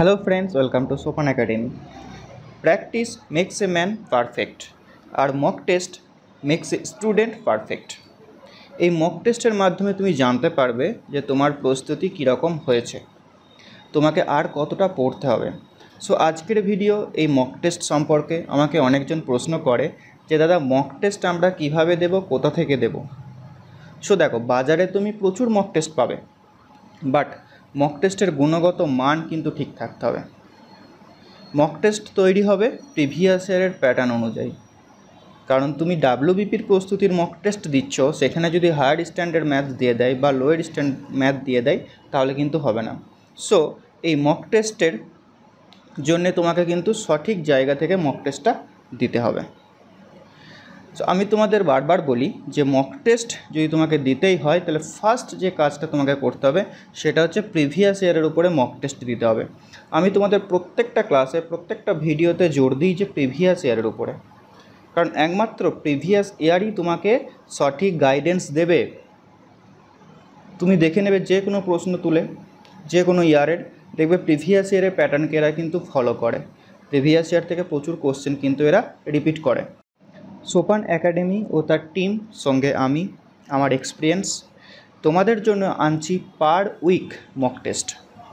hello friends welcome to Sopan academy practice makes a man perfect আর mock test makes a student perfect এই mock টেস্টের মাধ্যমে তুমি জানতে পারবে যে তোমার প্রস্তুতি কীরকম হয়েছে তোমাকে আর কতটা পড়তে হবে সো আজকের ভিডিও এই মক টেস্ট সম্পর্কে আমাকে অনেকজন প্রশ্ন করে যে দাদা মক টেস্ট আমরা কিভাবে দেব কোথা থেকে দেব সো দেখো বাজারে তুমি প্রচুর মক টেস্ট পাবে বাট মক টেস্টের গুণগত মান কিন্তু ঠিক থাকতে হবে মক টেস্ট তৈরি হবে প্রিভিয়াস ইয়ারের প্যাটার্ন অনুযায়ী কারণ তুমি ডাব্লিউবিপির প্রস্তুতির মক টেস্ট দিচ্ছ সেখানে যদি হায়ার স্ট্যান্ডার্ড ম্যাথ দিয়ে দেয় বা লোয়ার স্ট্যান্ড ম্যাথ দিয়ে দেয় তাহলে কিন্তু হবে না সো এই মক টেস্টের জন্যে তোমাকে কিন্তু সঠিক জায়গা থেকে মক টেস্টটা দিতে হবে সো আমি তোমাদের বারবার বলি যে মক টেস্ট যদি তোমাকে দিতেই হয় তাহলে ফার্স্ট যে কাজটা তোমাকে করতে হবে সেটা হচ্ছে প্রিভিয়াস ইয়ারের উপরে মক টেস্ট দিতে হবে আমি তোমাদের প্রত্যেকটা ক্লাসে প্রত্যেকটা ভিডিওতে জোর দিই যে প্রিভিয়াস ইয়ারের উপরে কারণ একমাত্র প্রিভিয়াস ইয়ারই তোমাকে সঠিক গাইডেন্স দেবে তুমি দেখে নেবে যে কোনো প্রশ্ন তুলে যে কোনো ইয়ারের দেখবে প্রিভিয়াস ইয়ারের প্যাটার্নকে এরা কিন্তু ফলো করে প্রিভিয়াস ইয়ার থেকে প্রচুর কোশ্চেন কিন্তু এরা রিপিট করে সোপান একাডেমি ও তার টিম সঙ্গে আমি আমার এক্সপিরিয়েন্স তোমাদের জন্য আনছি পার উইক মক টেস্ট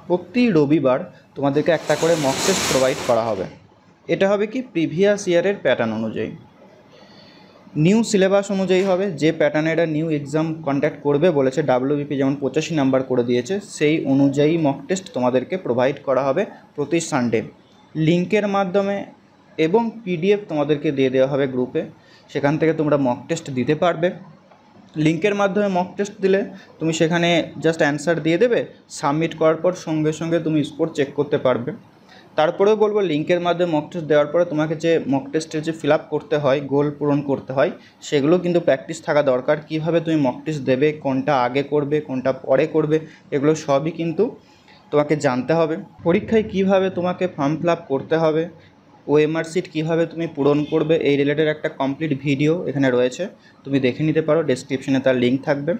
প্রতি রবিবার তোমাদেরকে একটা করে মক টেস্ট প্রোভাইড করা হবে এটা হবে কি প্রিভিয়াস ইয়ারের প্যাটার্ন অনুযায়ী নিউ সিলেবাস অনুযায়ী হবে যে প্যাটার্নে এটা নিউ এক্সাম কন্ডাক্ট করবে বলেছে ডাব্লিউবিপি যেমন পঁচাশি নাম্বার করে দিয়েছে সেই অনুযায়ী মক টেস্ট তোমাদেরকে প্রোভাইড করা হবে প্রতি সানডে লিঙ্কের মাধ্যমে এবং পিডিএফ তোমাদেরকে দিয়ে দেওয়া হবে গ্রুপে সেখান থেকে তোমরা মক টেস্ট দিতে পারবে লিঙ্কের মাধ্যমে মক টেস্ট দিলে তুমি সেখানে জাস্ট অ্যান্সার দিয়ে দেবে সাবমিট করার পর সঙ্গে সঙ্গে তুমি স্কোর চেক করতে পারবে তারপরেও বলবো লিঙ্কের মাধ্যমে মক টেস্ট দেওয়ার পরে তোমাকে যে মক টেস্টের যে ফিল করতে হয় গোল পূরণ করতে হয় সেগুলো কিন্তু প্র্যাকটিস থাকা দরকার কিভাবে তুমি মক টেস্ট দেবে কোনটা আগে করবে কোনটা পরে করবে এগুলো সবই কিন্তু তোমাকে জানতে হবে পরীক্ষায় কিভাবে তোমাকে ফর্ম ফিল করতে হবে ওএমআর সিট কীভাবে তুমি পূরণ করবে এই রিলেটেড একটা কমপ্লিট ভিডিও এখানে রয়েছে তুমি দেখে নিতে পারো ডেসক্রিপশনে তার লিঙ্ক থাকবে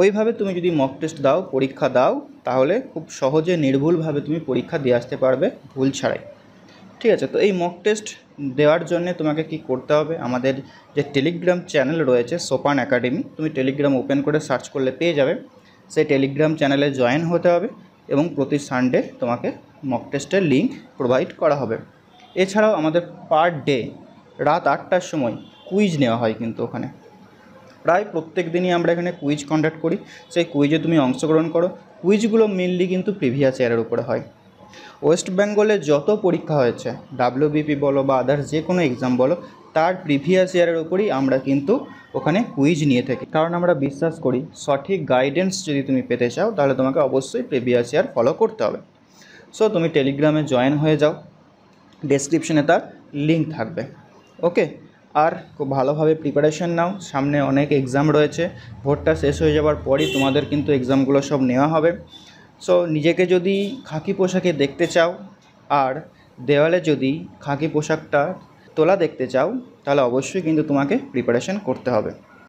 ওইভাবে তুমি যদি মক টেস্ট দাও পরীক্ষা দাও তাহলে খুব সহজে নির্ভুলভাবে তুমি পরীক্ষা দিয়ে আসতে পারবে ভুল ছাড়াই ঠিক আছে তো এই মক টেস্ট দেওয়ার জন্য তোমাকে কি করতে হবে আমাদের যে টেলিগ্রাম চ্যানেল রয়েছে সোপান একাডেমি তুমি টেলিগ্রাম ওপেন করে সার্চ করলে পেয়ে যাবে সেই টেলিগ্রাম চ্যানেলে জয়েন হতে হবে এবং প্রতি সানডে তোমাকে মক টেস্টের লিঙ্ক প্রোভাইড করা হবে এছাড়াও আমাদের পার ডে রাত আটটার সময় কুইজ নেওয়া হয় কিন্তু ওখানে প্রায় প্রত্যেক দিনই আমরা এখানে কুইজ কন্ডাক্ট করি সেই কুইজে তুমি অংশগ্রহণ করো কুইজগুলো মেনলি কিন্তু প্রিভিয়াস ইয়ারের উপরে হয় ওয়েস্ট বেঙ্গলে যত পরীক্ষা হয়েছে ডাব্লিউবিপি বলো বা আদার্স যে কোনো এক্সাম বলো তার প্রিভিয়াস ইয়ারের উপরই আমরা কিন্তু ওখানে কুইজ নিয়ে থাকি কারণ আমরা বিশ্বাস করি সঠিক গাইডেন্স যদি তুমি পেতে চাও তাহলে তোমাকে অবশ্যই প্রিভিয়াস ইয়ার ফলো করতে হবে সো তুমি টেলিগ্রামে জয়েন হয়ে যাও ডেসক্রিপশনে তার লিঙ্ক থাকবে ওকে আর খুব ভালোভাবে প্রিপারেশন নাও সামনে অনেক এক্সাম রয়েছে ভোটটা শেষ হয়ে যাওয়ার পরই তোমাদের কিন্তু এক্সামগুলো সব নেওয়া হবে সো নিজেকে যদি খাকি পোশাকে দেখতে চাও আর দেওয়ালে যদি খাকি পোশাকটা তোলা দেখতে চাও তাহলে অবশ্যই কিন্তু তোমাকে প্রিপারেশন করতে হবে